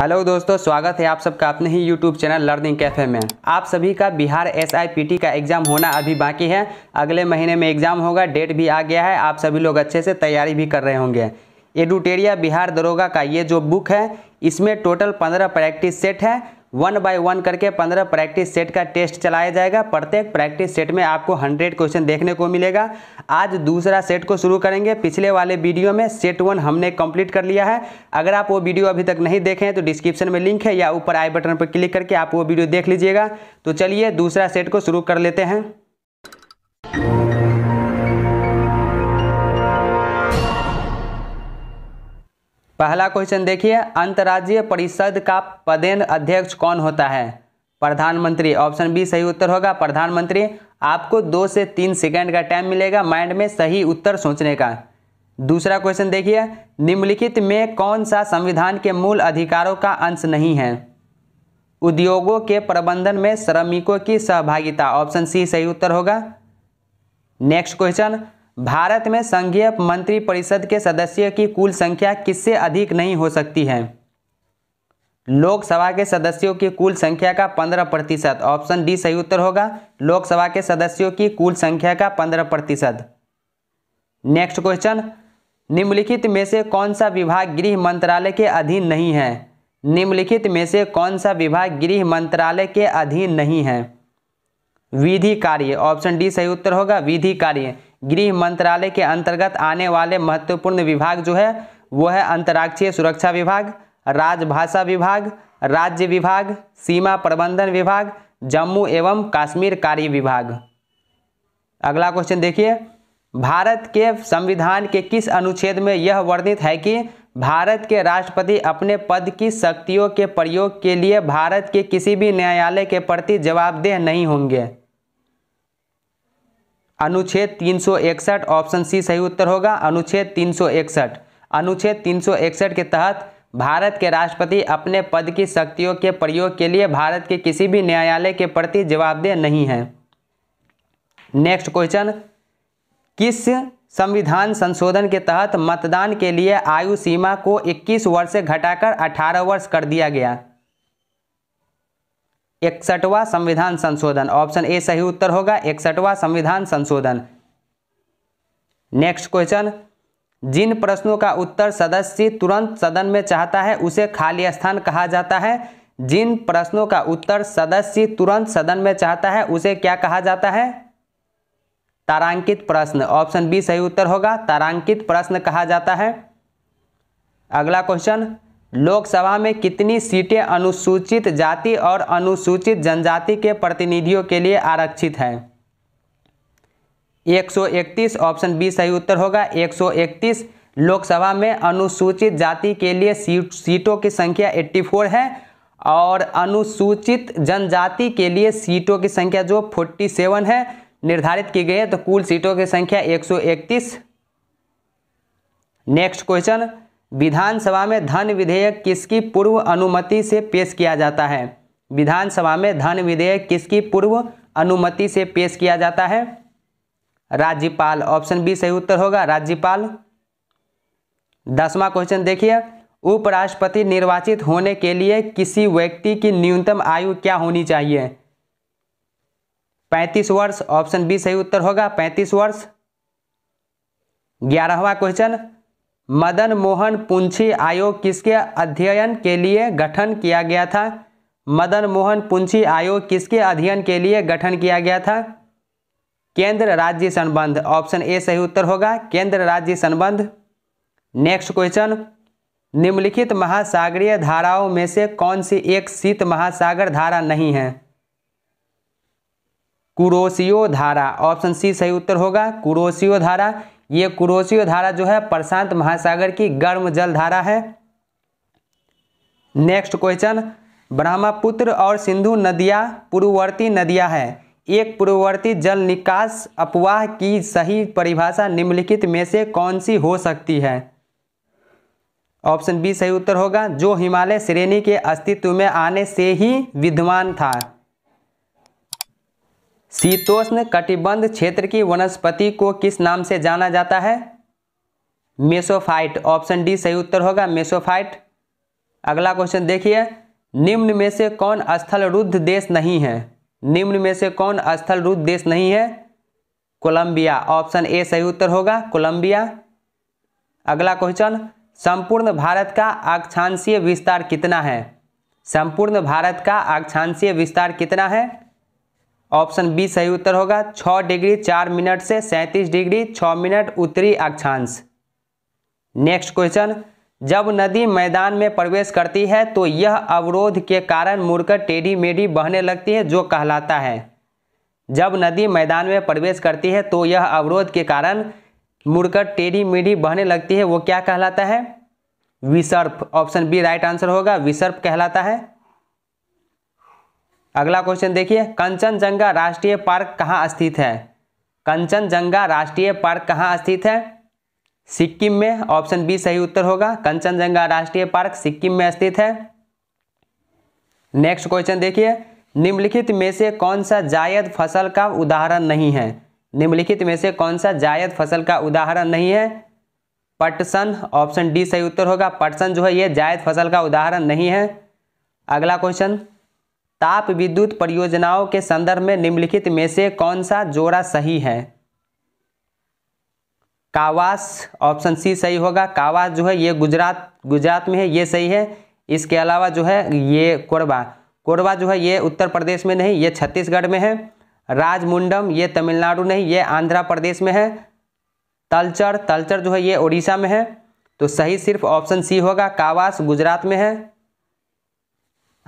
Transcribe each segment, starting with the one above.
hello दोस्तों स्वागत है आप सबका अपने ही यूट्यूब चैनल लर्निंग कैफे में आप सभी का बिहार एस का एग्ज़ाम होना अभी बाकी है अगले महीने में एग्ज़ाम होगा डेट भी आ गया है आप सभी लोग अच्छे से तैयारी भी कर रहे होंगे एडुटेरिया बिहार दरोगा का ये जो बुक है इसमें टोटल पंद्रह प्रैक्टिस सेट है वन बाय वन करके पंद्रह प्रैक्टिस सेट का टेस्ट चलाया जाएगा प्रत्येक प्रैक्टिस सेट में आपको हंड्रेड क्वेश्चन देखने को मिलेगा आज दूसरा सेट को शुरू करेंगे पिछले वाले वीडियो में सेट वन हमने कंप्लीट कर लिया है अगर आप वो वीडियो अभी तक नहीं देखें तो डिस्क्रिप्शन में लिंक है या ऊपर आई बटन पर क्लिक करके आप वो वीडियो देख लीजिएगा तो चलिए दूसरा सेट को शुरू कर लेते हैं पहला क्वेश्चन देखिए अंतर्राज्यीय परिषद का पदेन अध्यक्ष कौन होता है प्रधानमंत्री ऑप्शन बी सही उत्तर होगा प्रधानमंत्री आपको दो से तीन सेकंड का टाइम मिलेगा माइंड में सही उत्तर सोचने का दूसरा क्वेश्चन देखिए निम्नलिखित में कौन सा संविधान के मूल अधिकारों का अंश नहीं है उद्योगों के प्रबंधन में श्रमिकों की सहभागिता ऑप्शन सी सही उत्तर होगा नेक्स्ट क्वेश्चन भारत में संघीय मंत्री परिषद के सदस्यों की कुल संख्या किससे अधिक नहीं हो सकती है लोकसभा के सदस्यों की कुल संख्या का पंद्रह प्रतिशत ऑप्शन डी सही उत्तर होगा लोकसभा के सदस्यों की कुल संख्या का पंद्रह प्रतिशत नेक्स्ट क्वेश्चन निम्नलिखित में से कौन सा विभाग गृह मंत्रालय के अधीन नहीं है निम्नलिखित में से कौन सा विभाग गृह मंत्रालय के अधीन नहीं है विधि कार्य ऑप्शन डी सही उत्तर होगा विधि कार्य गृह मंत्रालय के अंतर्गत आने वाले महत्वपूर्ण विभाग जो है वो है अंतर्राष्ट्रीय सुरक्षा विभाग राजभाषा विभाग राज्य विभाग सीमा प्रबंधन विभाग जम्मू एवं कश्मीर कार्य विभाग अगला क्वेश्चन देखिए भारत के संविधान के किस अनुच्छेद में यह वर्णित है कि भारत के राष्ट्रपति अपने पद की शक्तियों के प्रयोग के लिए भारत के किसी भी न्यायालय के प्रति जवाबदेह नहीं होंगे अनुच्छेद तीन ऑप्शन सी सही उत्तर होगा अनुच्छेद तीन अनुच्छेद तीन के तहत भारत के राष्ट्रपति अपने पद की शक्तियों के प्रयोग के लिए भारत के किसी भी न्यायालय के प्रति जवाबदेह नहीं है नेक्स्ट क्वेश्चन किस संविधान संशोधन के तहत मतदान के लिए आयु सीमा को 21 वर्ष से घटाकर 18 वर्ष कर दिया गया इकसठवा संविधान संशोधन ऑप्शन ए सही उत्तर होगा इकसठवा संविधान संशोधन नेक्स्ट क्वेश्चन जिन प्रश्नों का उत्तर सदस्य तुरंत सदन में चाहता है उसे खाली स्थान कहा जाता है जिन प्रश्नों का उत्तर सदस्य तुरंत सदन में चाहता है उसे क्या कहा जाता है तारांकित प्रश्न ऑप्शन बी सही उत्तर होगा तारांकित प्रश्न कहा जाता है अगला क्वेश्चन लोकसभा में कितनी सीटें अनुसूचित जाति और अनुसूचित जनजाति के प्रतिनिधियों के लिए आरक्षित हैं 131 ऑप्शन बी सही उत्तर होगा 131 लोकसभा में अनुसूचित जाति के लिए सीट सीटों की संख्या 84 है और अनुसूचित जनजाति के लिए सीटों की संख्या जो 47 है निर्धारित की गई है तो कुल सीटों की संख्या 131 नेक्स्ट क्वेश्चन विधानसभा में धन विधेयक किसकी पूर्व अनुमति से पेश किया जाता है विधानसभा में धन विधेयक किसकी पूर्व अनुमति से पेश किया जाता है राज्यपाल ऑप्शन बी सही उत्तर होगा राज्यपाल दसवां क्वेश्चन देखिए उपराष्ट्रपति निर्वाचित होने के लिए किसी व्यक्ति की न्यूनतम आयु क्या होनी चाहिए पैंतीस वर्ष ऑप्शन बी सही उत्तर होगा पैंतीस वर्ष ग्यारहवा क्वेश्चन मदन मोहन पुंछी आयोग किसके अध्ययन के लिए गठन किया गया था मदन मोहन पुंछी आयोग किसके अध्ययन के लिए गठन किया गया था केंद्र राज्य संबंध ऑप्शन ए सही उत्तर होगा केंद्र राज्य संबंध नेक्स्ट क्वेश्चन निम्नलिखित महासागरीय धाराओं में से कौन सी एक शीत महासागर धारा नहीं है कुरोसियो धारा ऑप्शन सी सही उत्तर होगा कुरोसियो धारा ये कुरोसियो धारा जो है प्रशांत महासागर की गर्म जल धारा है नेक्स्ट क्वेश्चन ब्रह्मपुत्र और सिंधु नदियाँ पूर्ववर्ती नदियाँ हैं एक पूर्ववर्ती जल निकास अपवाह की सही परिभाषा निम्नलिखित में से कौन सी हो सकती है ऑप्शन बी सही उत्तर होगा जो हिमालय श्रेणी के अस्तित्व में आने से ही विद्यमान था शीतोष्ण कटिबंध क्षेत्र की वनस्पति को किस नाम से जाना जाता है मेसोफाइट ऑप्शन डी सही उत्तर होगा मेसोफाइट अगला क्वेश्चन देखिए निम्न में से कौन स्थल रुद्ध देश नहीं है निम्न में से कौन स्थल रुद्ध देश नहीं है कोलंबिया ऑप्शन ए सही उत्तर होगा कोलंबिया अगला क्वेश्चन संपूर्ण भारत का अक्षांशीय विस्तार कितना है संपूर्ण भारत का अक्षांशीय विस्तार कितना है ऑप्शन बी सही उत्तर होगा छः डिग्री चार मिनट से सैंतीस डिग्री छः मिनट उत्तरी अक्षांश नेक्स्ट क्वेश्चन जब नदी मैदान में प्रवेश करती है तो यह अवरोध के कारण मुड़कर टेढ़ी मेढ़ी बहने लगती है जो कहलाता है जब नदी मैदान में प्रवेश करती है तो यह अवरोध के कारण मुड़कर टेढ़ी मेढ़ी बहने लगती है वो क्या कहलाता है विसर्प ऑप्शन बी राइट आंसर होगा विसर्प कहलाता है अगला क्वेश्चन देखिए कंचनजंगा राष्ट्रीय पार्क कहाँ स्थित है कंचनजंगा राष्ट्रीय पार्क कहाँ स्थित है सिक्किम में ऑप्शन बी सही उत्तर होगा कंचनजंगा राष्ट्रीय पार्क सिक्किम में स्थित है नेक्स्ट क्वेश्चन देखिए निम्नलिखित में से कौन सा जायद फसल का उदाहरण नहीं है निम्नलिखित में से कौन सा जायद फसल का उदाहरण नहीं है पटसन ऑप्शन डी सही उत्तर होगा पटसन जो है ये जायद फसल का उदाहरण नहीं है अगला क्वेश्चन ताप विद्युत परियोजनाओं के संदर्भ में निम्नलिखित में से कौन सा जोड़ा सही है कावास ऑप्शन सी सही होगा कावास जो है ये गुजरात गुजरात में है ये सही है इसके अलावा जो है ये कोरबा कोरबा जो है ये उत्तर प्रदेश में नहीं ये छत्तीसगढ़ में है राजमुंडम ये तमिलनाडु नहीं ये आंध्र प्रदेश में है तलचर तलचर जो है ये उड़ीसा में है तो सही सिर्फ ऑप्शन सी होगा कावास गुजरात में है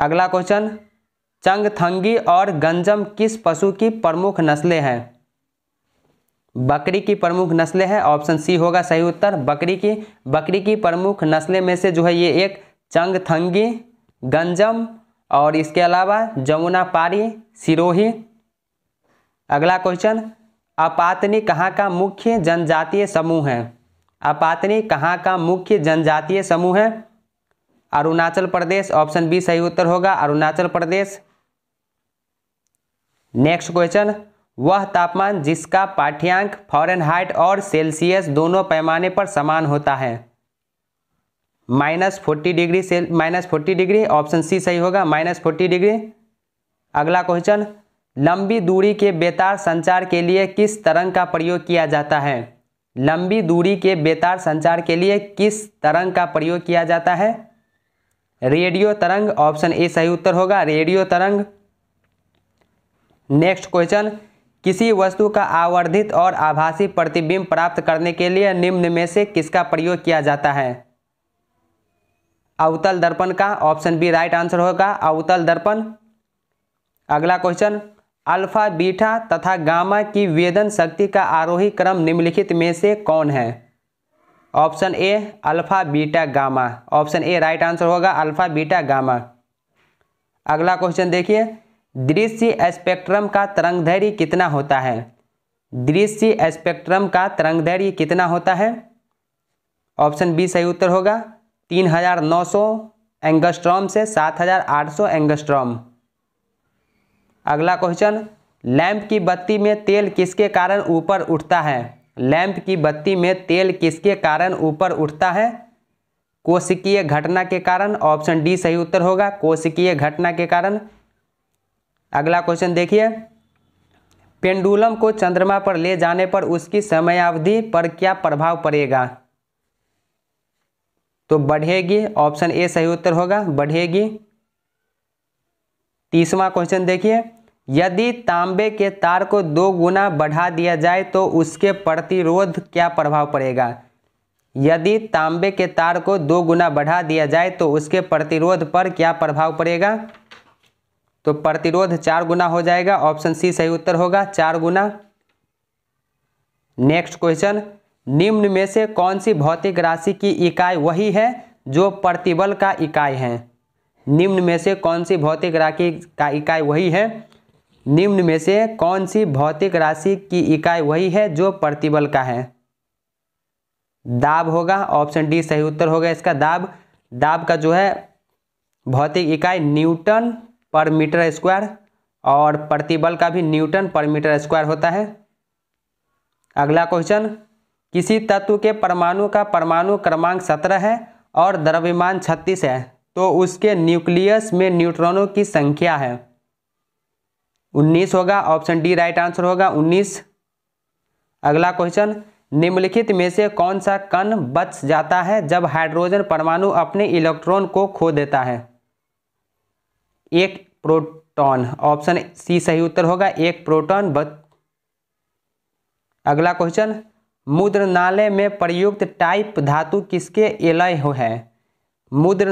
अगला क्वेश्चन चंगथंगी और गंजम किस पशु की प्रमुख नस्लें हैं बकरी की प्रमुख नस्लें हैं ऑप्शन सी होगा सही उत्तर बकरी की बकरी की प्रमुख नस्लें में से जो है ये एक चंगथंगी गंजम और इसके अलावा जमुना पारी सिरोही अगला क्वेश्चन अपातनी कहाँ का मुख्य जनजातीय समूह है अपातनी कहाँ का मुख्य जनजातीय समूह है अरुणाचल प्रदेश ऑप्शन बी सही उत्तर होगा अरुणाचल प्रदेश नेक्स्ट क्वेश्चन वह तापमान जिसका पाठ्यांक फॉरेनहाइट और सेल्सियस दोनों पैमाने पर समान होता है माइनस फोर्टी डिग्री सेल minus forty degree option C सही होगा माइनस फोर्टी डिग्री अगला क्वेश्चन लंबी दूरी के बेतार संचार के लिए किस तरंग का प्रयोग किया जाता है लंबी दूरी के बेतार संचार के लिए किस तरंग का प्रयोग किया जाता है रेडियो तरंग ऑप्शन ए सही उत्तर होगा रेडियो तरंग नेक्स्ट क्वेश्चन किसी वस्तु का आवर्धित और आभासी प्रतिबिंब प्राप्त करने के लिए निम्न में से किसका प्रयोग किया जाता है अवतल दर्पण का ऑप्शन बी राइट आंसर होगा अवतल दर्पण अगला क्वेश्चन अल्फा बीटा तथा गामा की वेदन शक्ति का आरोही क्रम निम्नलिखित में से कौन है option A alpha beta gamma option A right answer होगा अल्फा बीटा गामा अगला क्वेश्चन देखिए दृश्य स्पेक्ट्रम का तरंगधैर्य कितना होता है दृश्य स्पेक्ट्रम का धैर्य कितना होता है ऑप्शन बी सही उत्तर होगा तीन हजार नौ सौ एंगस्ट्रॉम से सात हजार आठ सौ एंगस्ट्रॉम अगला क्वेश्चन लैंप की बत्ती में तेल किसके कारण ऊपर उठता है लैंप की बत्ती में तेल किसके कारण ऊपर उठता है कोशिकीय घटना के कारण ऑप्शन डी सही उत्तर होगा कोशिकीय घटना के कारण अगला क्वेश्चन देखिए पेंडुलम को चंद्रमा पर ले जाने पर उसकी समयावधि पर क्या प्रभाव पड़ेगा तो बढ़ेगी ऑप्शन ए सही उत्तर होगा बढ़ेगी तीसवा क्वेश्चन देखिए यदि तांबे के तार को दो गुना बढ़ा दिया जाए तो उसके प्रतिरोध क्या प्रभाव पड़ेगा यदि तांबे के तार को दो गुना बढ़ा दिया जाए तो उसके प्रतिरोध पर क्या प्रभाव पड़ेगा तो प्रतिरोध चार गुना हो जाएगा ऑप्शन सी सही उत्तर होगा चार गुना नेक्स्ट क्वेश्चन निम्न में से कौन सी भौतिक राशि की इकाई वही है जो प्रतिबल का इकाई है निम्न में से कौन सी भौतिक राशि का इकाई वही है निम्न में से कौन सी भौतिक राशि की इकाई वही है जो प्रतिबल का है दाब होगा ऑप्शन डी सही उत्तर होगा इसका दाब दाब का जो है भौतिक इकाई न्यूटन पर मीटर स्क्वायर और प्रतिबल का भी न्यूटन पर मीटर स्क्वायर होता है अगला क्वेश्चन किसी तत्व के परमाणु का परमाणु क्रमांक सत्रह है और द्रव्यमान छत्तीस है तो उसके न्यूक्लियस में न्यूट्रॉनों की संख्या है उन्नीस होगा ऑप्शन डी राइट आंसर होगा उन्नीस अगला क्वेश्चन निम्नलिखित में से कौन सा कण बच जाता है जब हाइड्रोजन परमाणु अपने इलेक्ट्रॉन को खो देता है एक प्रोटॉन ऑप्शन सी सही उत्तर होगा एक प्रोटॉन बत... अगला क्वेश्चन नाले में प्रयुक्त टाइप धातु किसके एलय है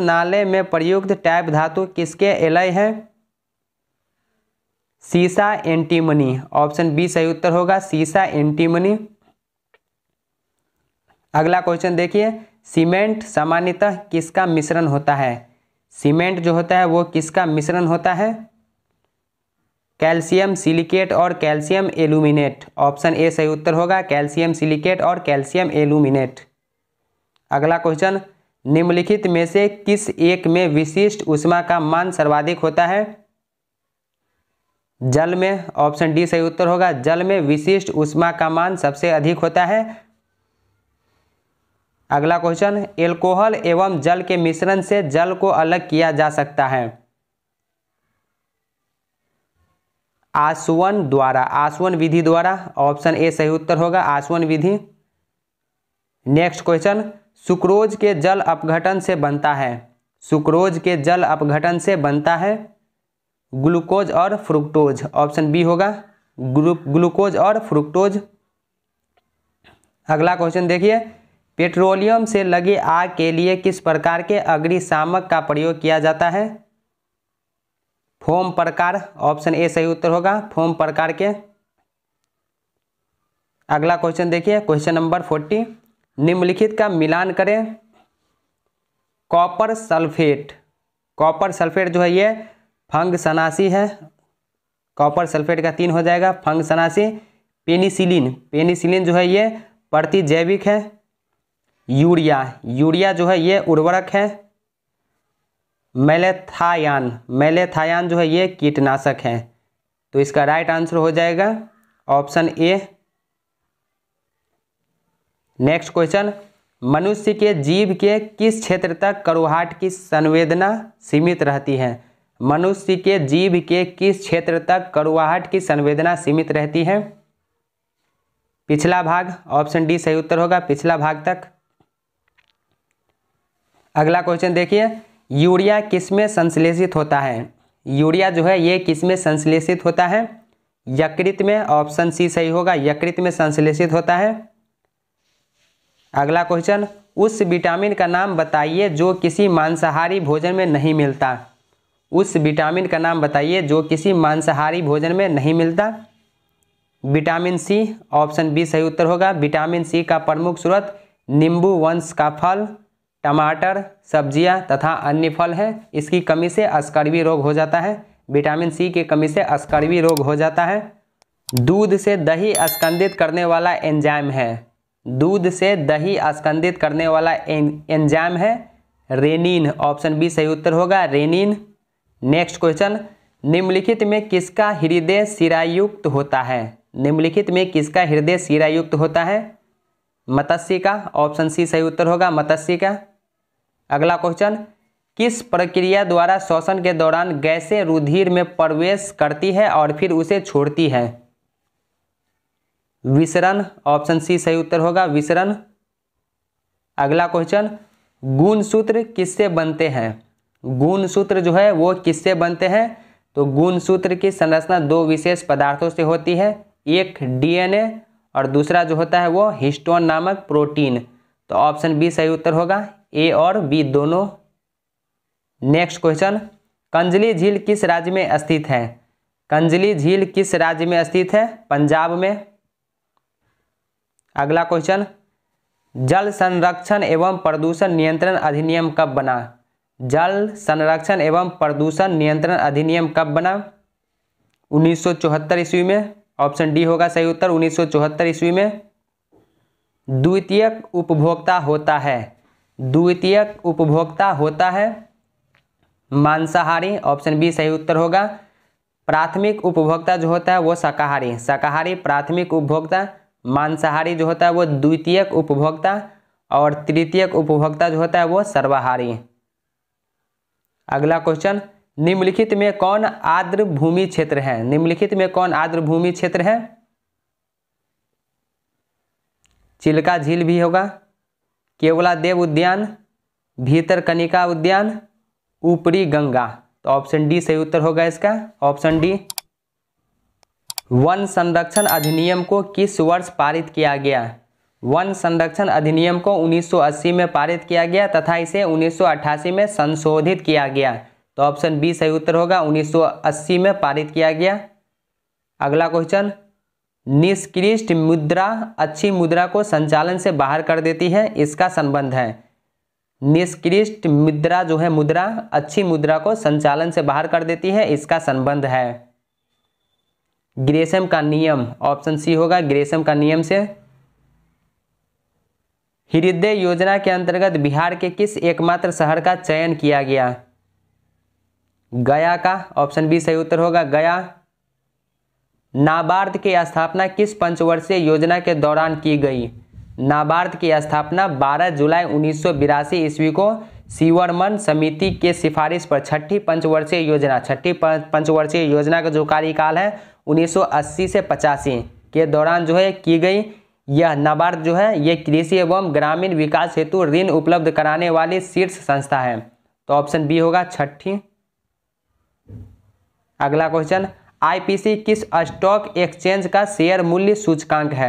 नाले में प्रयुक्त टाइप धातु किसके एलय है सीसा एंटीमनी ऑप्शन बी सही उत्तर होगा सीसा एंटीमनी अगला क्वेश्चन देखिए सीमेंट सामान्यतः किसका मिश्रण होता है सीमेंट जो होता है वो किसका मिश्रण होता है कैल्शियम सिलिकेट और कैल्शियम एलुमिनेट ऑप्शन ए सही उत्तर होगा कैल्शियम सिलिकेट और कैल्शियम एलुमिनेट अगला क्वेश्चन निम्नलिखित में से किस एक में विशिष्ट उष्मा का मान सर्वाधिक होता है जल में ऑप्शन डी सही उत्तर होगा जल में विशिष्ट उष्मा का मान सबसे अधिक होता है अगला क्वेश्चन एल्कोहल एवं जल के मिश्रण से जल को अलग किया जा सकता है आसवन द्वारा आसवन विधि द्वारा ऑप्शन ए सही उत्तर होगा आसवन विधि नेक्स्ट क्वेश्चन सुक्रोज के जल अपघटन से बनता है सुक्रोज के जल अपघटन से बनता है ग्लूकोज और फ्रुक्टोज ऑप्शन बी होगा ग्लूकोज और फ्रुक्टोज अगला क्वेश्चन देखिए पेट्रोलियम से लगे आग के लिए किस प्रकार के अग्निशामक का प्रयोग किया जाता है फोम प्रकार ऑप्शन ए सही उत्तर होगा फोम प्रकार के अगला क्वेश्चन देखिए क्वेश्चन नंबर फोर्टी निम्नलिखित का मिलान करें कॉपर सल्फेट कॉपर सल्फेट जो है ये फंगसनासी है कॉपर सल्फेट का तीन हो जाएगा फंगसनासी पेनिसिलिन पेनिसिलिन जो है ये प्रतिजैविक है यूरिया यूरिया जो है ये उर्वरक है मेलेथायन मेलेथायान जो है ये कीटनाशक है तो इसका राइट आंसर हो जाएगा ऑप्शन ए नेक्स्ट क्वेश्चन मनुष्य के जीव के किस क्षेत्र तक करुहाट की संवेदना सीमित रहती है मनुष्य के जीव के किस क्षेत्र तक करुवाहट की संवेदना सीमित रहती है पिछला भाग ऑप्शन डी सही उत्तर होगा पिछला भाग तक अगला क्वेश्चन देखिए यूरिया किस में संश्लेषित होता है यूरिया जो है ये किस में संश्लेषित होता है यकृत में ऑप्शन सी सही होगा यकृत में संश्लेषित होता है अगला क्वेश्चन उस विटामिन का नाम बताइए जो किसी मांसाहारी भोजन में नहीं मिलता उस विटामिन का नाम बताइए जो किसी मांसाहारी भोजन में नहीं मिलता विटामिन सी ऑप्शन बी सही उत्तर होगा विटामिन सी का प्रमुख स्रोत नींबू वंश का फल टमाटर सब्जियां तथा अन्य फल हैं इसकी कमी से अस्कर्वी रोग हो जाता है विटामिन सी की कमी से अस्कर्वी रोग हो जाता है दूध से दही अस्कंदित करने वाला एंजाइम है दूध से दही अस्कंदित करने वाला एंजाइम है रेनिन ऑप्शन बी सही उत्तर होगा रेनिन नेक्स्ट क्वेश्चन निम्नलिखित में किसका हृदय सिरायुक्त होता है निम्नलिखित में किसका हृदय सिरायुक्त होता है मत्स्य का ऑप्शन सी सही उत्तर होगा मत्स्य का अगला क्वेश्चन किस प्रक्रिया द्वारा श्वसन के दौरान गैसें रुधिर में प्रवेश करती है और फिर उसे छोड़ती है विसरण ऑप्शन सी सही उत्तर होगा विसरण अगला क्वेश्चन गुण सूत्र किससे बनते हैं गुण सूत्र जो है वो किससे बनते हैं तो गुण सूत्र की संरचना दो विशेष पदार्थों से होती है एक डीएनए और दूसरा जो होता है वो हिस्टोन नामक प्रोटीन तो ऑप्शन बी सही उत्तर होगा ए और बी दोनों नेक्स्ट क्वेश्चन कंजली झील किस राज्य में स्थित है कंजली झील किस राज्य में स्थित है पंजाब में अगला क्वेश्चन जल संरक्षण एवं प्रदूषण नियंत्रण अधिनियम कब बना जल संरक्षण एवं प्रदूषण नियंत्रण अधिनियम कब बना 1974 ईस्वी में ऑप्शन डी होगा सही उत्तर उन्नीस ईस्वी में द्वितीयक उपभोक्ता होता है द्वितीयक उपभोक्ता होता है मांसाहारी ऑप्शन बी सही उत्तर होगा प्राथमिक उपभोक्ता जो होता है वो शाकाहारी शाकाहारी प्राथमिक उपभोक्ता मांसाहारी जो होता है वो द्वितीयक उपभोक्ता और तृतीयक उपभोक्ता जो होता है वो सर्वाहारी अगला क्वेश्चन निम्नलिखित में कौन आर्द्र भूमि क्षेत्र है निम्नलिखित में कौन आर्द्र भूमि क्षेत्र है चिल्का झील भी होगा केवला देव उद्यान भीतर कनिका उद्यान ऊपरी गंगा तो ऑप्शन डी सही उत्तर होगा इसका ऑप्शन डी वन संरक्षण अधिनियम को किस वर्ष पारित किया गया वन संरक्षण अधिनियम को 1980 में पारित किया गया तथा इसे 1988 में संशोधित किया गया तो ऑप्शन बी सही उत्तर होगा 1980 में पारित किया गया अगला क्वेश्चन निष्कृष्ट मुद्रा अच्छी मुद्रा को संचालन से बाहर कर देती है इसका संबंध है निष्कृष्ट मुद्रा जो है मुद्रा अच्छी मुद्रा को संचालन से बाहर कर देती है इसका संबंध है ग्रेसम का नियम ऑप्शन सी होगा ग्रेसम का नियम से हृदय योजना के अंतर्गत बिहार के किस एकमात्र शहर का चयन किया गया गया का ऑप्शन बी सही उत्तर होगा गया नाबार्द की स्थापना किस पंचवर्षीय योजना के दौरान की गई नाबार्द की स्थापना 12 जुलाई उन्नीस ईस्वी को सीवरमन समिति के सिफारिश पर छठी पंचवर्षीय योजना छठी पंचवर्षीय योजना का जो कार्यकाल है 1980 से पचासी के दौरान जो है की गई यह नाबार्द जो है ये कृषि एवं ग्रामीण विकास हेतु ऋण उपलब्ध कराने वाली शीर्ष संस्था है तो ऑप्शन बी होगा छठी अगला क्वेश्चन आईपीसी किस स्टॉक एक्सचेंज का शेयर मूल्य सूचकांक है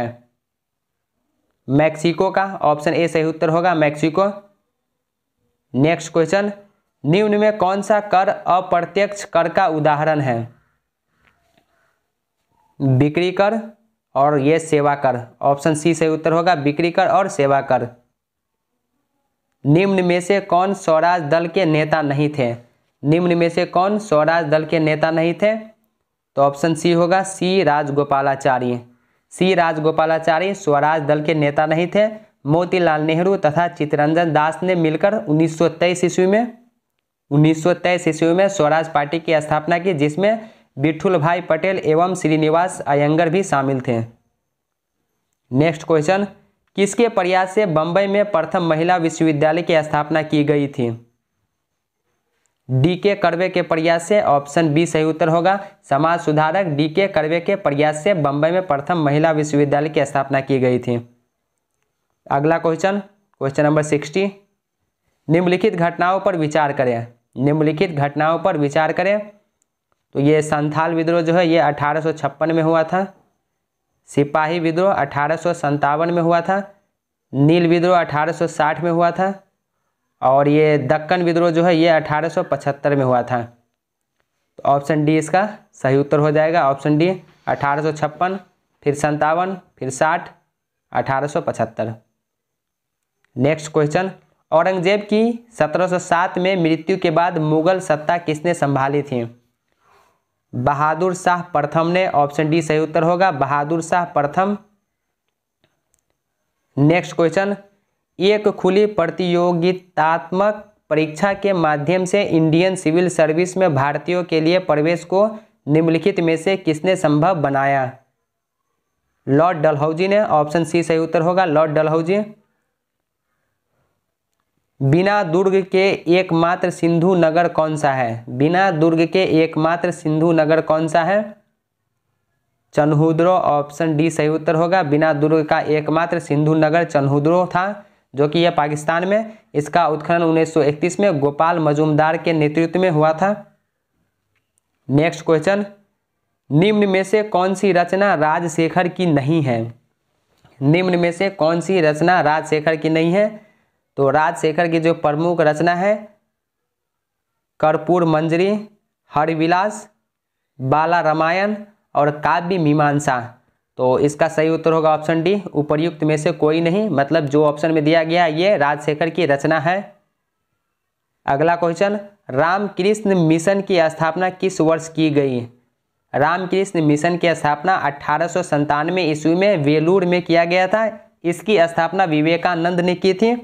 मैक्सिको का ऑप्शन ए सही उत्तर होगा मैक्सिको नेक्स्ट क्वेश्चन निम्न में कौन सा कर अप्रत्यक्ष कर का उदाहरण है बिक्री कर और ये सेवा कर ऑप्शन सी सही उत्तर होगा बिक्री कर और सेवा कर निम्न में से कौन स्वराज दल के नेता नहीं थे निम्न में से कौन स्वराज दल के नेता नहीं थे तो ऑप्शन सी होगा सी राजगोपालाचार्य सी राजगोपालाचार्य स्वराज दल के नेता नहीं थे मोतीलाल नेहरू तथा चितरंजन दास ने मिलकर 1923 ईस्वी में 1923 ईस्वी में स्वराज पार्टी की स्थापना की जिसमें बिठुल भाई पटेल एवं श्रीनिवास अयंगर भी शामिल थे नेक्स्ट क्वेश्चन किसके प्रयास से बम्बई में प्रथम महिला विश्वविद्यालय की स्थापना की गई थी डी के कर्वे के प्रयास से ऑप्शन बी सही उत्तर होगा समाज सुधारक डी के करवे के प्रयास से बम्बई में प्रथम महिला विश्वविद्यालय की स्थापना की गई थी अगला क्वेश्चन क्वेश्चन नंबर सिक्सटी निम्नलिखित घटनाओं पर विचार करें निम्नलिखित घटनाओं पर विचार करें तो ये संथाल विद्रोह जो है ये अठारह में हुआ था सिपाही विद्रोह अठारह में हुआ था नील विद्रोह अठारह में हुआ था और ये दक्कन विद्रोह जो है ये 1875 में हुआ था तो ऑप्शन डी इसका सही उत्तर हो जाएगा ऑप्शन डी अठारह फिर संतावन फिर साठ अठारह नेक्स्ट क्वेश्चन औरंगजेब की 1707 में मृत्यु के बाद मुगल सत्ता किसने संभाली थी बहादुर शाह प्रथम ने ऑप्शन डी सही उत्तर होगा बहादुर शाह प्रथम नेक्स्ट क्वेश्चन एक खुली प्रतियोगितात्मक परीक्षा के माध्यम से इंडियन सिविल सर्विस में भारतीयों के लिए प्रवेश को निम्नलिखित में से किसने संभव बनाया लॉर्ड डलहौजी ने ऑप्शन सी सही उत्तर होगा लॉर्ड डलहौजी बिना दुर्ग के एकमात्र सिंधु नगर कौन सा है बिना दुर्ग के एकमात्र सिंधु नगर कौन सा है चन्हुद्रो ऑप्शन डी सही उत्तर होगा बिना दुर्ग का एकमात्र सिंधु नगर चन्हुद्रो था जो कि यह पाकिस्तान में इसका उत्खनन 1931 में गोपाल मजूमदार के नेतृत्व में हुआ था नेक्स्ट क्वेश्चन निम्न में से कौन सी रचना राजशेखर की नहीं है निम्न में से कौन सी रचना राजशेखर की नहीं है तो राजशेखर की जो प्रमुख रचना है कर्पूर मंजरी हरिविलास बाला रामायण और काव्य मीमांसा तो इसका सही उत्तर होगा ऑप्शन डी उपर्युक्त में से कोई नहीं मतलब जो ऑप्शन में दिया गया ये राजशेखर की रचना है अगला क्वेश्चन रामकृष्ण मिशन की स्थापना किस वर्ष की गई रामकृष्ण मिशन की स्थापना अठारह ईस्वी में वेलूर में किया गया था इसकी स्थापना विवेकानंद ने की थी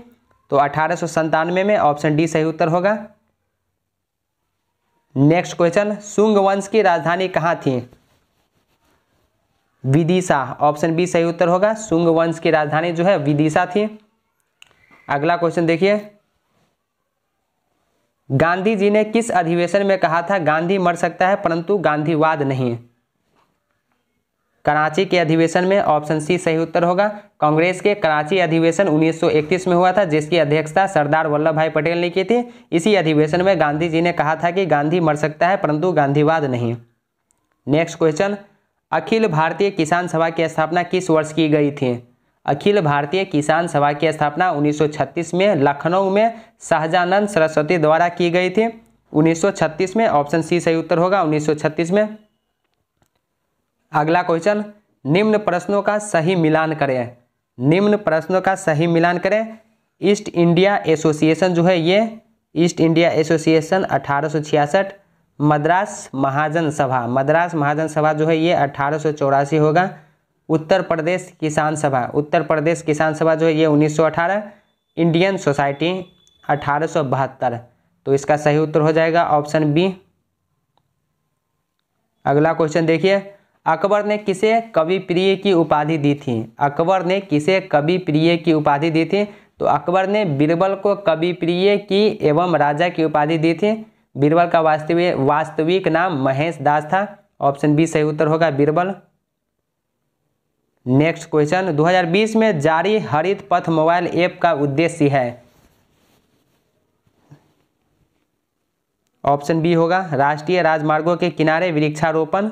तो अठारह में ऑप्शन डी सही उत्तर होगा नेक्स्ट क्वेश्चन शुंग वंश की राजधानी कहाँ थी विदिशा ऑप्शन बी सही उत्तर होगा शुंग वंश की राजधानी जो है विदिशा थी अगला क्वेश्चन देखिए गांधी जी ने किस अधिवेशन में कहा था गांधी मर सकता है परंतु गांधीवाद नहीं कराची के अधिवेशन में ऑप्शन सी सही उत्तर होगा कांग्रेस के कराची अधिवेशन 1931 में हुआ था जिसकी अध्यक्षता सरदार वल्लभ भाई पटेल ने की थी इसी अधिवेशन में गांधी जी ने कहा था कि गांधी मर सकता है परंतु गांधीवाद नहीं नेक्स्ट क्वेश्चन अखिल भारतीय किसान सभा की स्थापना किस वर्ष की गई थी अखिल भारतीय किसान सभा की स्थापना 1936 में लखनऊ में शाहजानंद सरस्वती द्वारा की गई थी 1936 में ऑप्शन सी सही उत्तर होगा 1936 में अगला क्वेश्चन निम्न प्रश्नों का सही मिलान करें निम्न प्रश्नों का सही मिलान करें ईस्ट इंडिया एसोसिएशन जो है ये ईस्ट इंडिया एसोसिएशन अठारह मद्रास महाजन सभा मद्रास महाजन सभा जो है ये अठारह होगा उत्तर प्रदेश किसान सभा उत्तर प्रदेश किसान सभा जो है ये 1918 इंडियन सोसाइटी अठारह तो इसका सही उत्तर हो जाएगा ऑप्शन बी अगला क्वेश्चन देखिए अकबर ने किसे कवि प्रिय की उपाधि दी थी अकबर ने किसे कवि प्रिय की उपाधि दी थी तो अकबर ने बीरबल को कवि प्रिय की एवं राजा की उपाधि दी थी बीरबल का वास्तविक वास्तविक नाम महेश दास था ऑप्शन बी सही उत्तर होगा बीरबल नेक्स्ट क्वेश्चन 2020 में जारी हरित पथ मोबाइल ऐप का उद्देश्य है ऑप्शन बी होगा राष्ट्रीय राजमार्गों के किनारे वृक्षारोपण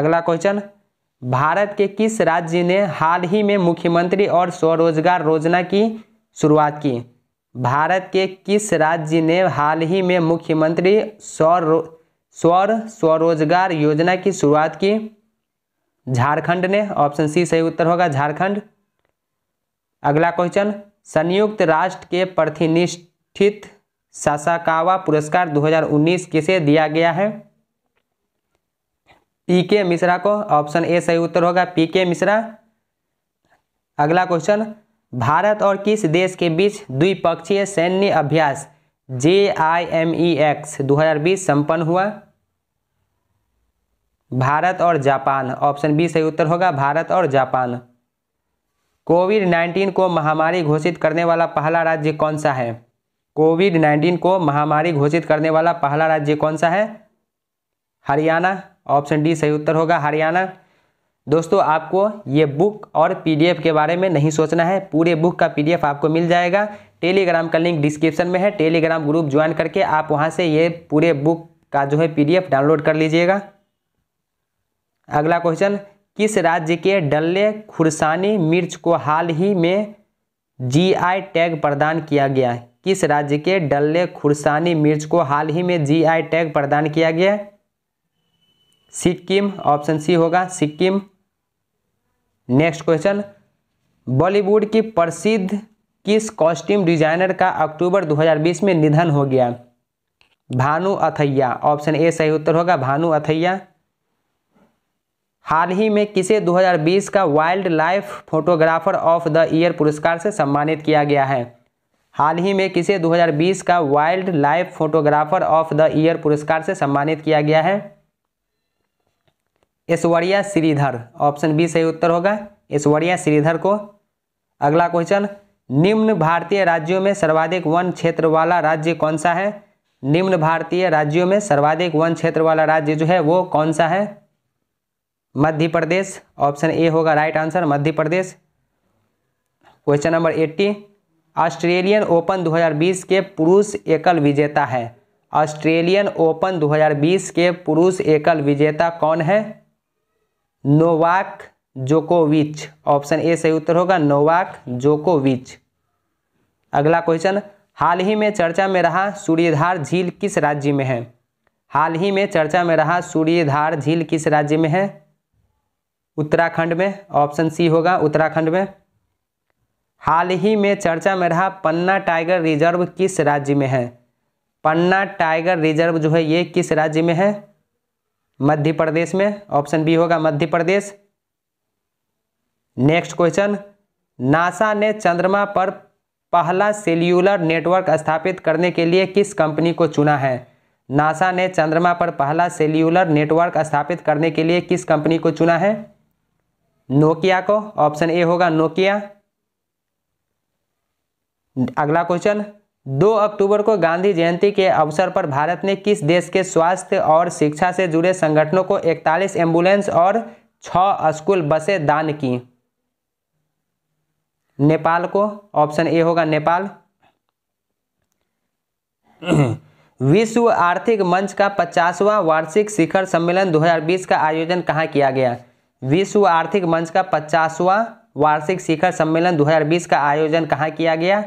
अगला क्वेश्चन भारत के किस राज्य ने हाल ही में मुख्यमंत्री और स्वरोजगार योजना की शुरुआत की भारत के किस राज्य ने हाल ही में मुख्यमंत्री सौर स्वर स्वरोजगार योजना की शुरुआत की झारखंड ने ऑप्शन सी सही उत्तर होगा झारखंड अगला क्वेश्चन संयुक्त राष्ट्र के प्रतिनिष्ठित सासाकावा पुरस्कार 2019 किसे दिया गया है पी के मिश्रा को ऑप्शन ए सही उत्तर होगा पी के मिश्रा अगला क्वेश्चन भारत और किस देश के बीच द्विपक्षीय सैन्य अभ्यास जे आई एम ई एक्स दो हज़ार बीस संपन्न हुआ भारत और जापान ऑप्शन बी सही उत्तर होगा भारत और जापान कोविड 19 को महामारी घोषित करने वाला पहला राज्य कौन सा है कोविड 19 को महामारी घोषित करने वाला पहला राज्य कौन सा है हरियाणा ऑप्शन डी सही उत्तर होगा हरियाणा दोस्तों आपको ये बुक और पीडीएफ के बारे में नहीं सोचना है पूरे बुक का पीडीएफ आपको मिल जाएगा टेलीग्राम का लिंक डिस्क्रिप्शन में है टेलीग्राम ग्रुप ज्वाइन करके आप वहाँ से ये पूरे बुक का जो है पीडीएफ डाउनलोड कर लीजिएगा अगला क्वेश्चन किस राज्य के डल्ले खुरसानी मिर्च को हाल ही में जी टैग प्रदान किया गया किस राज्य के डल्ले खुरसानी मिर्च को हाल ही में जी टैग प्रदान किया गया सिक्किम ऑप्शन सी होगा सिक्किम नेक्स्ट क्वेश्चन बॉलीवुड की प्रसिद्ध किस कॉस्ट्यूम डिजाइनर का अक्टूबर 2020 में निधन हो गया भानु अथैया ऑप्शन ए सही उत्तर होगा भानु अथैया हाल ही में किसे 2020 का wild life photographer of the year पुरस्कार से सम्मानित किया गया है हाल ही में किसे 2020 का wild life photographer of the year पुरस्कार से सम्मानित किया गया है ऐश्वर्या श्रीधर ऑप्शन बी सही उत्तर होगा ऐश्वर्या श्रीधर को अगला क्वेश्चन निम्न भारतीय राज्यों में सर्वाधिक वन क्षेत्र वाला राज्य कौन सा है निम्न भारतीय राज्यों में सर्वाधिक वन क्षेत्र वाला राज्य जो है वो कौन सा है मध्य प्रदेश ऑप्शन ए होगा right answer Madhya Pradesh question number eighty Australian Open 2020 के पुरुष एकल विजेता है ऑस्ट्रेलियन ओपन 2020 के पुरुष एकल विजेता कौन है नोवाक जोकोविच ऑप्शन ए सही उत्तर होगा नोवाक जोकोविच अगला क्वेश्चन हाल ही में चर्चा में रहा सूर्यधार झील किस राज्य में है हाल ही में चर्चा में रहा सूर्यधार झील किस राज्य में है उत्तराखंड में ऑप्शन सी होगा उत्तराखंड में हाल ही में चर्चा में रहा पन्ना टाइगर रिजर्व किस राज्य में है पन्ना टाइगर रिजर्व जो है ये किस राज्य में है मध्य प्रदेश में ऑप्शन बी होगा Madhya Pradesh next question NASA ने चंद्रमा पर पहला सेल्यूलर नेटवर्क स्थापित करने के लिए किस कंपनी को चुना है नासा ने चंद्रमा पर पहला सेल्यूलर नेटवर्क स्थापित करने के लिए किस कंपनी को चुना है नोकिया को ऑप्शन ए होगा नोकिया अगला क्वेश्चन दो अक्टूबर को गांधी जयंती के अवसर पर भारत ने किस देश के स्वास्थ्य और शिक्षा से जुड़े संगठनों को 41 एम्बुलेंस और छः स्कूल बसें दान की नेपाल को ऑप्शन ए होगा नेपाल विश्व आर्थिक मंच का पचासवा वार्षिक शिखर सम्मेलन 2020 का आयोजन कहाँ किया गया विश्व आर्थिक मंच का पचासवां वार्षिक शिखर सम्मेलन 2020 का आयोजन कहाँ किया गया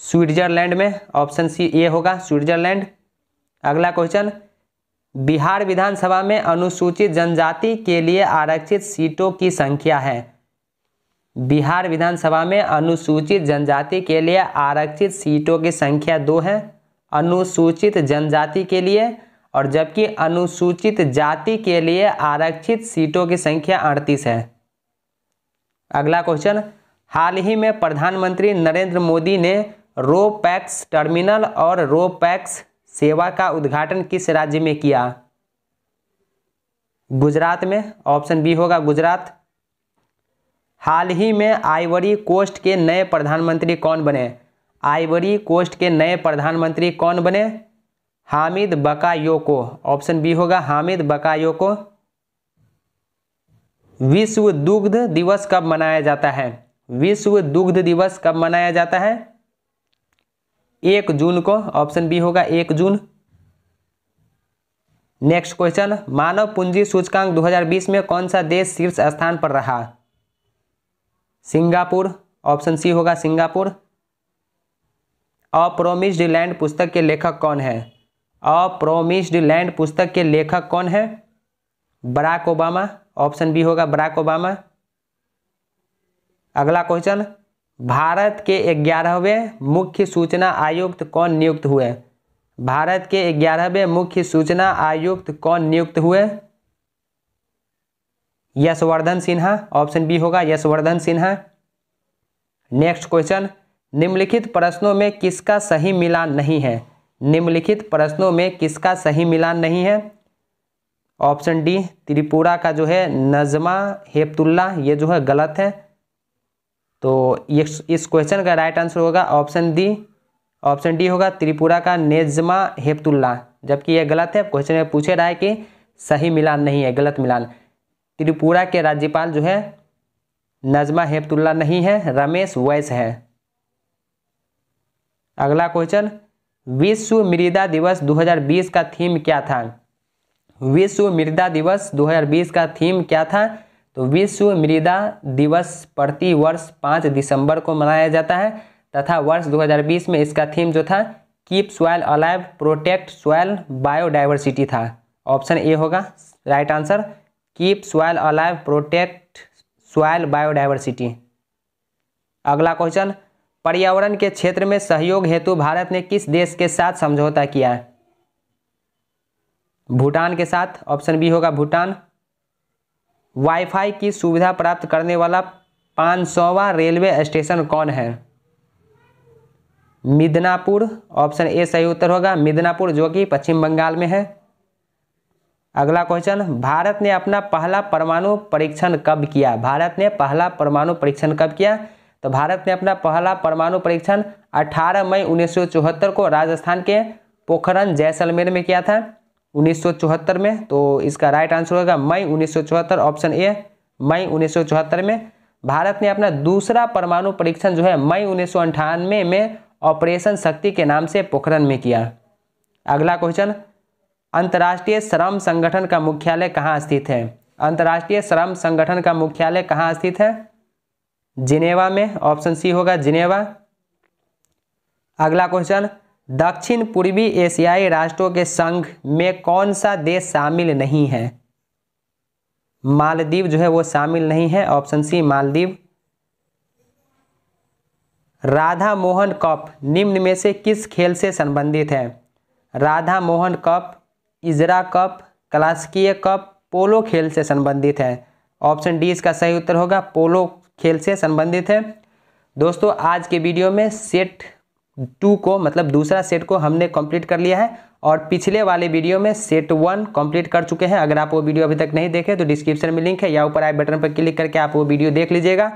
स्विट्जरलैंड में ऑप्शन सी ए होगा स्विट्जरलैंड अगला क्वेश्चन बिहार विधानसभा में अनुसूचित जनजाति के लिए आरक्षित सीटों की संख्या है बिहार विधानसभा में अनुसूचित जनजाति के लिए आरक्षित सीटों की संख्या दो है अनुसूचित जनजाति के लिए और जबकि अनुसूचित जाति के लिए आरक्षित सीटों की संख्या अड़तीस है अगला क्वेश्चन हाल ही में प्रधानमंत्री नरेंद्र मोदी ने रोपैक्स टर्मिनल और रोपैक्स सेवा का उद्घाटन किस राज्य में किया गुजरात में ऑप्शन बी होगा गुजरात हाल ही में आइवरी कोस्ट के नए प्रधानमंत्री कौन बने आइवरी कोस्ट के नए प्रधानमंत्री कौन बने हामिद बकायोको ऑप्शन बी होगा हामिद बकायोको विश्व दुग्ध दिवस कब मनाया जाता है विश्व दुग्ध दिवस कब मनाया जाता है एक जून को ऑप्शन बी होगा एक जून नेक्स्ट क्वेश्चन मानव पूंजी सूचकांक 2020 में कौन सा देश शीर्ष स्थान पर रहा सिंगापुर ऑप्शन सी होगा सिंगापुर अप्रोमिस्ड लैंड पुस्तक के लेखक कौन है अप्रोमिस्ड लैंड पुस्तक के लेखक कौन है बराक ओबामा ऑप्शन बी होगा बराक ओबामा अगला क्वेश्चन भारत के ग्यारहवें मुख्य सूचना आयुक्त कौन नियुक्त हुए भारत के ग्यारहवें मुख्य सूचना आयुक्त कौन नियुक्त हुए यशवर्धन सिन्हा ऑप्शन बी होगा यशवर्धन सिन्हा नेक्स्ट क्वेश्चन निम्नलिखित प्रश्नों में किसका सही मिलान नहीं है निम्नलिखित प्रश्नों में किसका सही मिलान नहीं है ऑप्शन डी त्रिपुरा का जो है नजमा हेपतुल्ला ये जो है गलत है तो इस क्वेश्चन का राइट आंसर होगा ऑप्शन डी ऑप्शन डी होगा त्रिपुरा का नेजमा हेपतुल्ला जबकि यह गलत है क्वेश्चन में पूछे रहा है कि सही मिलान नहीं है गलत मिलान त्रिपुरा के राज्यपाल जो है नजमा हेपतुल्ला नहीं है रमेश वैस है अगला क्वेश्चन विश्व मृदा दिवस 2020 का थीम क्या था विश्व मृदा दिवस 2020 का थीम क्या था तो विश्व मृदा दिवस प्रति वर्ष पाँच दिसंबर को मनाया जाता है तथा वर्ष 2020 में इसका थीम जो था keep soil alive protect soil biodiversity था ऑप्शन ए होगा right answer keep soil alive protect soil biodiversity अगला क्वेश्चन पर्यावरण के क्षेत्र में सहयोग हेतु भारत ने किस देश के साथ समझौता किया है भूटान के साथ ऑप्शन बी होगा भूटान वाईफाई की सुविधा प्राप्त करने वाला पाँच सौवा रेलवे स्टेशन कौन है मिदनापुर ऑप्शन ए सही उत्तर होगा मिदनापुर जो कि पश्चिम बंगाल में है अगला क्वेश्चन भारत ने अपना पहला परमाणु परीक्षण कब किया भारत ने पहला परमाणु परीक्षण कब किया तो भारत ने अपना पहला परमाणु परीक्षण 18 मई 1974 को राजस्थान के पोखरण जैसलमेर में किया था 1974 में तो इसका राइट आंसर होगा मई 1974 ऑप्शन ए मई 1974 में भारत ने अपना दूसरा परमाणु परीक्षण जो है मई उन्नीस में ऑपरेशन शक्ति के नाम से पोखरण में किया अगला क्वेश्चन अंतर्राष्ट्रीय श्रम संगठन का मुख्यालय कहाँ स्थित है अंतर्राष्ट्रीय श्रम संगठन का मुख्यालय कहाँ स्थित है जिनेवा में ऑप्शन सी होगा जिनेवा अगला क्वेश्चन दक्षिण पूर्वी एशियाई राष्ट्रों के संघ में कौन सा देश शामिल नहीं है मालदीव जो है वो शामिल नहीं है option C Maldives Radha Mohan cup निम्न में से किस खेल से संबंधित है Radha Mohan cup Ezra cup क्लासकीय कप पोलो खेल से संबंधित है ऑप्शन डी इसका सही उत्तर होगा पोलो खेल से संबंधित है दोस्तों आज के वीडियो में सेट टू को मतलब दूसरा सेट को हमने कंप्लीट कर लिया है और पिछले वाले वीडियो में सेट वन कंप्लीट कर चुके हैं अगर आप वो वीडियो अभी तक नहीं देखे तो डिस्क्रिप्शन में लिंक है या ऊपर आई बटन पर क्लिक करके आप वो वीडियो देख लीजिएगा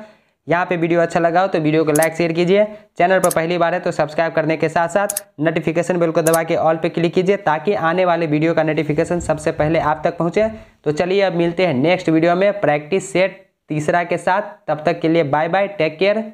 यहाँ पे वीडियो अच्छा लगा हो तो वीडियो को लाइक शेयर कीजिए चैनल पर पहली बार है तो सब्सक्राइब करने के साथ साथ नोटिफिकेशन बेल को दबा के ऑल पे क्लिक कीजिए ताकि आने वाले वीडियो का नोटिफिकेशन सबसे पहले आप तक पहुँचे तो चलिए अब मिलते हैं नेक्स्ट वीडियो में प्रैक्टिस सेट तीसरा के साथ तब तक के लिए बाय बाय टेक केयर